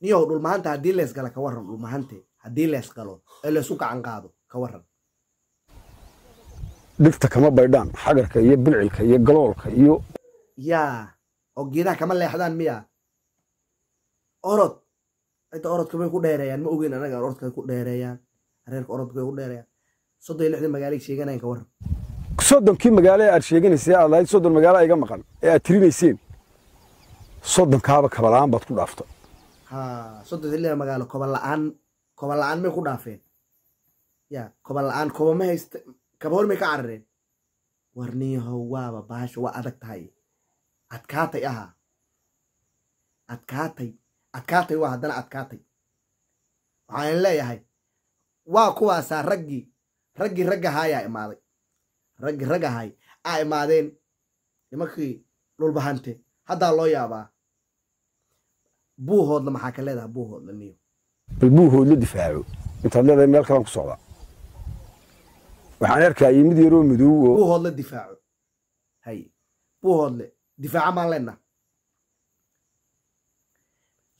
niyow dhulmahanta haddii leysgala ka waran dhulmahante haddii leysgalo ee laysu gacan qaado ka waran dhigta kama baydhaan xagarka iyo bilcilka iyo galoolka iyo yaa oo geedaha kama leexdaan miya orod cidda orodka bay ku dheereeyaan ma ogeyn anaga orodka ku dheereeyaan reerka orodka ku dheereeyaan soddon iyo lixdan magaalay sheeganayan ka waran soddonkii magaalo aad sheeganaysee aad lahayd soddon magaalo iga maqan ee aad tirinayseen soddonkaaba kabalaaan baad ku dhaaftay soddon ilaa magaalo koba la koba la may ku dhaafeen ya koba la-aan koba ma hayst kaba may ka carareen warniyahow waaba baasha waa adag tahay adkaatay ahaa adkaatay adkaatay waa haddana adkaatay waxaan leeyahay waa kuwaasaa raggii raggii raggahaayaa imaaday raggii raggahaay aa imaadeen nimankii dhulbahante haddaa loo yaabaa buuhoodla maxaa ka leedaha buuhoodla miyo bal buuhoodla difaaco intaad leedahay meel kalan ku socdaa waxaan arkaaye mid yaroo madow oo buuhoodla difaaco hay buuhoodle difaaca maan leenaha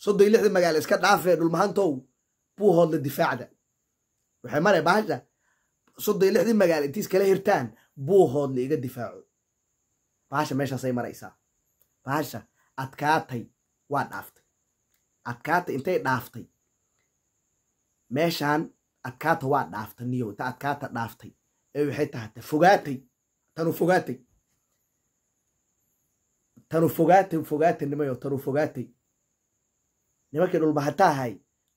soddon iyo lixda magaalo iska dhaafee dhulmahantow buuhoodle difaacda waxay mare bahasha soddon iyo lixdii magaalo intii iskala hirtaan buuhoodle iga difaaco bahasha meeshaasay maraysaa bahasha adkaatay waa dhaaftay adkaata intay dhaaftay meeshaan adkaata waa dhaaftay niyo inta adkaata dhaaftay ee waxay tahata fogaatay tanu fogaatay tanu fogaatay fogaatay nimayo tanu fogaatay nimankii dhulbahataahay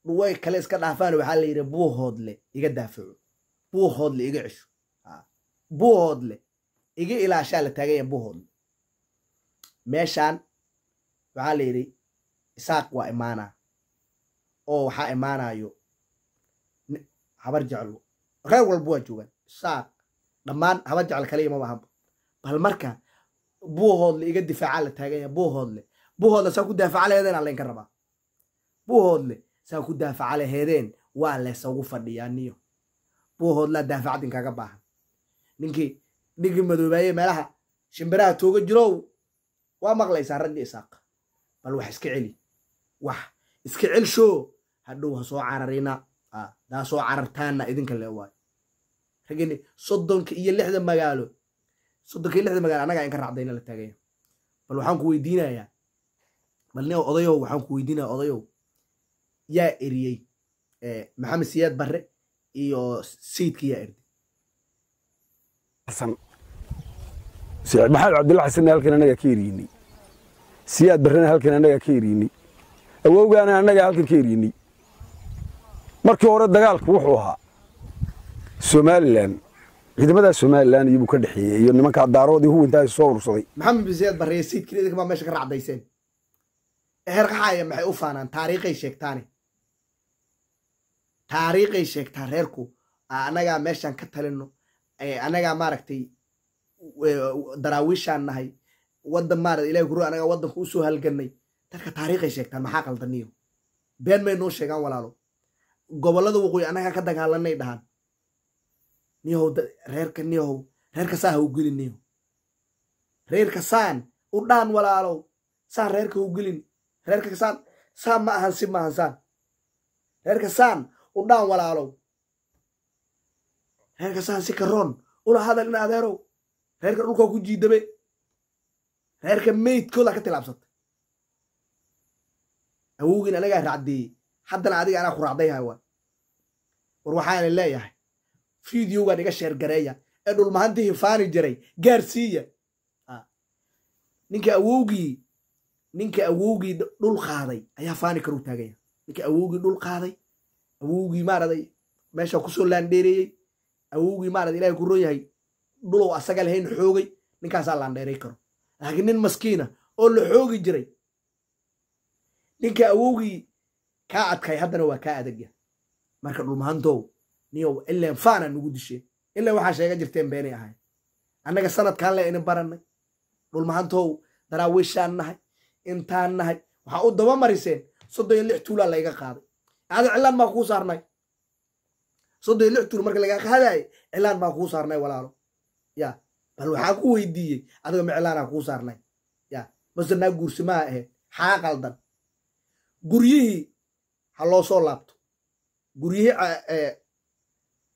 dhuway kale iska dhaafaan waxaa la yidhi buuhoodle iga daafaco buu hoodle iga cesho ah, hoodle iga ilaashaa la taagan yahay buuhoodle meeshaan waxaa la yidhi isaaq waa imaanaa oo waxaa imaanayo habar jeclu reer walba waa joogaan isaaq dhammaan habar jecel kaliya maba ahaba bal marka buuhoodle iga difaaca la taaganya buuhoodle buuhoodle saa ku daafaca laheedeen aan laynka rabaa buuhoodle saa ku daafaca laheedeen waa leesagu fadhiyaa buuhoodlaa daafacdin kaga baahan ninkii ninkii madoobaayey meelaha shimbiraha tooga jirow waa maqlaysaa raggii isaaq bal wax iska celi wax iska celsho hadhow ha soo cararina daasoo carartaana idinka le waay ragani soddonka iyo lixda magaalo soddonka iyo lixda magaalo anagaa inka racdayna la taagaya bal waxaan ku weydiinayaa bal nin odayow waxaan ku weydiinaya odayow yaa eriyey maxamed siyaad barre iyo sayidka yaa erdi maxamed cabdulla xasanna halkan annagaa ka eriyinay siyaad barrena halkan annagaa ka eriyinay awowgaana annagaa halkan ka eryanay markii hore dagaalku wuxuu ahaa somalilan ciidamadaa somalilan iyobuu ka dhexeeyey iyo nimankaa daaroodii huwintaa soo urursaday maxamed bin sayad barreesiid baa meesha ka racdayseen eher kaxaaya maxay u faanaan taariikhay sheegtaani taariikhay sheegtaa reerku annagaa meeshaan ka talino annagaa maaragtay e, daraawiishaan nahay waddan maarata ilahi huro annagaa waddanka u soo halganay dadka taariikhay sheegtaan maxaa qaldaniyo been may noo sheegaan walaalo gobollada waqooyi annaga ka dagaalanay dhahaan niyahow reerka niyahow reerka saa ha u gelin niyahow reerka saan u dhaan walaalow saan reerka u gelin reerka saan saan ma ahan si maahan saan reerka saan u dhaan walaalow reerka saan si karoon ula hadal in adeerow reerka dhulkaa ku jiidabe reerka meydkooda ka tilaabsata awowgiin anagaa raacdeeyey haddana adiga anaa ku raacdayhawa war waxaana leeyahay fideogaan iga sheergareeya ee dhulmahantii hifaani jiray gaarsiiya ah. ninka awowgii ninka awowgii dhul qaaday ayaa faani karu taagaya ninka awowgii dhul qaaday awowgii maaraday meesha kusoo laandheereeyey awowgii maarada ilahay ku ron yahay dhulow asaga lahayn xoogay ninkaasaa laandheeray karo laakiin nin maskiina oo la xoogi jiray ninka awowgii kaa adkay haddana waa kaa adagya marka dhulmahantow niyow ileen faana nugu dishe ileen waxaa sheega jirteen beenay ahay annaga sanadkaan le inin barannay dhulmahantow daraawiishaan nahay intaan nahay waxaa u daba mariseen soddon iyo lix tuulaa layga qaaday adi cilaan baa kuu saarnay soddon iyo lix tuul marka lagaa qaadaaye cilaan baa kuu saarnay walaalo ya bal waxaa ku weydiiyey adiga ma cilaanaa kuu saarnay ya masanaa guursimaha ahayd xaa guryihii ha loo soo laabto guryihii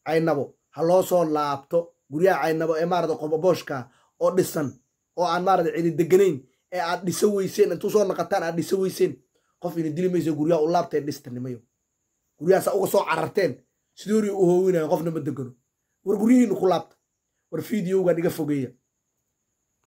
caynabo e, ha loo soo laabto guryaha caynabo ee maarada qoboboshka oo dhisan oo aan cidi cidideganayn ee aad dhisa weyseen intuu soo naqataan aad dhisa weyseen qof ina dili mayso guryaha u laabteen dhistanimayo guryahaasaa uga soo cararteen sidoori u hoowinayo qofna ma degano war guryihiinu ku laabta war fideogan iga fogeeya